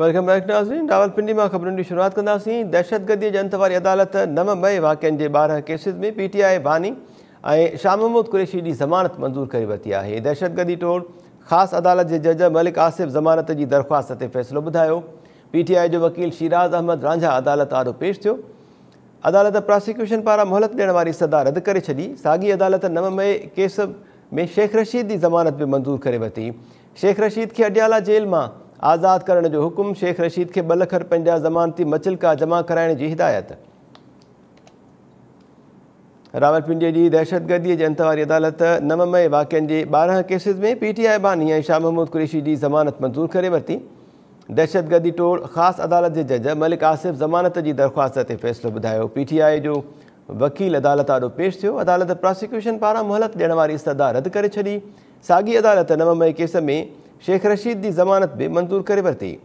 welcome back पिंडी मां ख़बरुनि जी शुरुआत कंदासीं दहशतगर्दीअ जे अंत वारी अदालत नव मई वाक्यनि जे ॿारहं केसिस में पी टी आई बानी ऐं शाह महमूद कुरेशी जी ज़मानत मंज़ूर करे वरिती आहे दहशतगर्दी टोल ख़ासि अदालत जे जज मलिक आसिफ़ ज़मानत जी दरख़्वास्त ते फ़ैसिलो ॿुधायो आई जो वकील शिराज़ अहमद रांझा अदालत आरो पेश थियो अदालत प्रोसिक्यूशन पारां मोहलत ॾियण वारी सदा रदि करे छॾी साॻी अदालत नव मई केस में शेख रशीद जी ज़मानत बि मंज़ूरु करे वरिती शेख रशीद खे अडियाला जेल मां आज़ाद करण जो हुकुम शेख रशीद खे ॿ लख रुपियनि जा ज़मानती मचलका जमा कराइण जी हिदायत रावलपिंडीअ जी दहशतगर्दीअ जे अंत वारी अदालत मई वाक्यनि जे ॿारहं केसिस में पी टी आई बानी ऐं शाह महमूद कुरेशी जी ज़मानत मंज़ूरु करे वरिती दहशतगर्दी टोल ख़ासि अदालत जे जज मलिक आसिफ़ ज़मानत जी दरख़्वास्त ते फ़ैसिलो ॿुधायो पी टी आई जो वकील अदालत आॾो पेश थियो अदालत प्रोसिक्यूशन पारां मोहलत ॾियण वारी सदा रद्द करे छॾी साॻी अदालत नव मई केस में شیخ رشید دی ضمانت به منظور کرے برتی